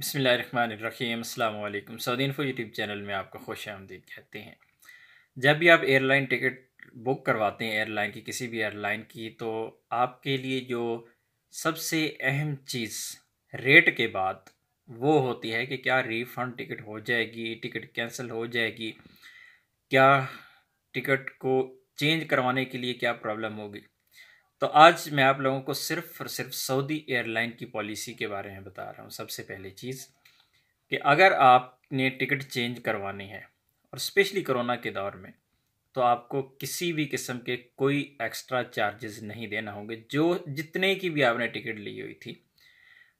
बसमीम अल्लाम सऊदी फो YouTube channel में आपका खुश आमदीद कहते हैं जब भी आप एयरलाइन टिकट बुक करवाते हैं एयरलाइन की किसी भी एयरलाइन की तो आपके लिए जो सबसे अहम चीज़ रेट के बाद वो होती है कि क्या रिफ़ंड टिकट हो जाएगी टिकट कैंसिल हो जाएगी क्या टिकट को चेंज करवाने के लिए क्या प्रॉब्लम होगी तो आज मैं आप लोगों को सिर्फ और सिर्फ सऊदी एयरलाइन की पॉलिसी के बारे में बता रहा हूँ सबसे पहली चीज़ कि अगर आपने टिकट चेंज करवानी है और स्पेशली कोरोना के दौर में तो आपको किसी भी किस्म के कोई एक्स्ट्रा चार्जेस नहीं देना होंगे जो जितने की भी आपने टिकट ली हुई थी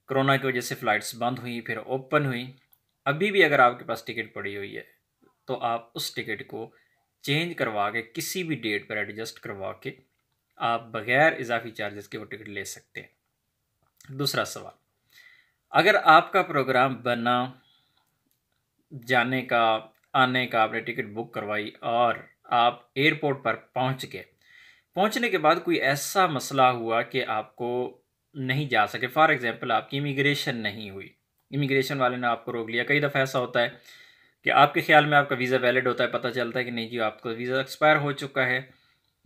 कोरोना की वजह से फ़्लाइट्स बंद हुई फिर ओपन हुई अभी भी अगर आपके पास टिकट पड़ी हुई है तो आप उस टिकट को चेंज करवा के किसी भी डेट पर एडजस्ट करवा के आप बगैर इजाफी चार्जेस के वो टिकट ले सकते हैं दूसरा सवाल अगर आपका प्रोग्राम बना जाने का आने का आपने टिकट बुक करवाई और आप एयरपोर्ट पर पहुंच गए पहुंचने के बाद कोई ऐसा मसला हुआ कि आपको नहीं जा सके फॉर एग्ज़ाम्पल आपकी इमिग्रेशन नहीं हुई इमिग्रेशन वाले ने आपको रोक लिया कई दफ़ा ऐसा होता है कि आपके ख्याल में आपका वीज़ा वैलिड होता है पता चलता है कि नहीं जी आपका वीज़ा एक्सपायर हो चुका है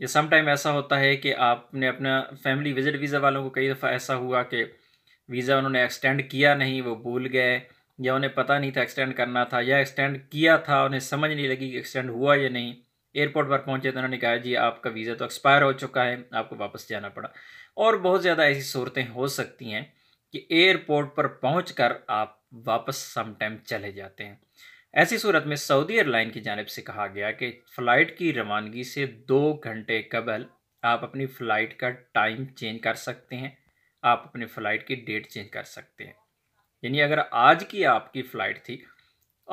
या समटाइम ऐसा होता है कि आपने अपना फैमिली विजिट वीज़ा वालों को कई दफ़ा ऐसा हुआ कि वीज़ा उन्होंने एक्सटेंड किया नहीं वो भूल गए या उन्हें पता नहीं था एक्सटेंड करना था या एक्सटेंड किया था उन्हें समझ नहीं लगी कि एक्सटेंड हुआ या नहीं एयरपोर्ट पर पहुंचे तो उन्होंने कहा जी आपका वीज़ा तो एक्सपायर हो चुका है आपको वापस जाना पड़ा और बहुत ज़्यादा ऐसी सूरतें हो सकती हैं कि एयरपोर्ट पर पहुँच आप वापस समटाइम चले जाते हैं ऐसी सूरत में सऊदी एयरलाइन की जानब से कहा गया कि फ़्लाइट की रवानगी से दो घंटे कबल आप अपनी फ़्लाइट का टाइम चेंज कर सकते हैं आप अपनी फ़्लाइट की डेट चेंज कर सकते हैं यानी अगर आज की आपकी फ़्लाइट थी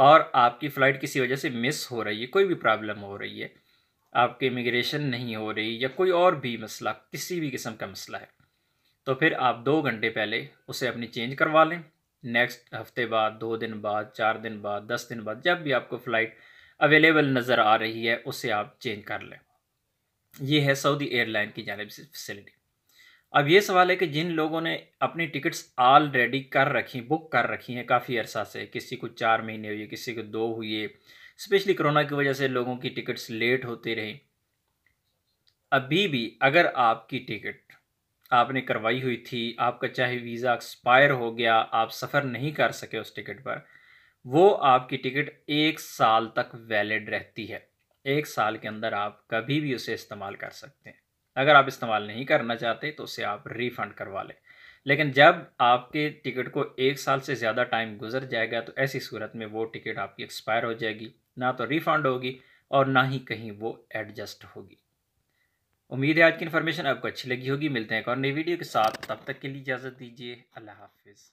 और आपकी फ़्लाइट किसी वजह से मिस हो रही है कोई भी प्रॉब्लम हो रही है आपके इमिग्रेशन नहीं हो रही या कोई और भी मसला किसी भी किस्म का मसला है तो फिर आप दो घंटे पहले उसे अपनी चेंज करवा लें नेक्स्ट हफ्ते बाद दो दिन बाद चार दिन बाद दस दिन बाद जब भी आपको फ़्लाइट अवेलेबल नज़र आ रही है उसे आप चेंज कर लें ये है सऊदी एयरलाइन की जानब से फैसिलिटी अब ये सवाल है कि जिन लोगों ने अपनी टिकट्स ऑलरेडी कर रखी बुक कर रखी हैं काफ़ी अरसा से किसी को चार महीने हुए किसी को दो हुए स्पेशली कोरोना की वजह से लोगों की टिकट्स लेट होती रही अभी भी अगर आपकी टिकट आपने करवाई हुई थी आपका चाहे वीज़ा एक्सपायर हो गया आप सफ़र नहीं कर सके उस टिकट पर वो आपकी टिकट एक साल तक वैलिड रहती है एक साल के अंदर आप कभी भी उसे इस्तेमाल कर सकते हैं अगर आप इस्तेमाल नहीं करना चाहते तो उसे आप रिफ़ंड करवा लें लेकिन जब आपके टिकट को एक साल से ज़्यादा टाइम गुजर जाएगा तो ऐसी सूरत में वो टिकट आपकी एक्सपायर हो जाएगी ना तो रिफ़ंड होगी और ना ही कहीं वो एडजस्ट होगी उम्मीद है आज की इन्फॉर्मेशन आपको अच्छी लगी होगी मिलते हैं एक और नई वीडियो के साथ तब तक के लिए इजाज़त दीजिए अल्लाह हाफिज़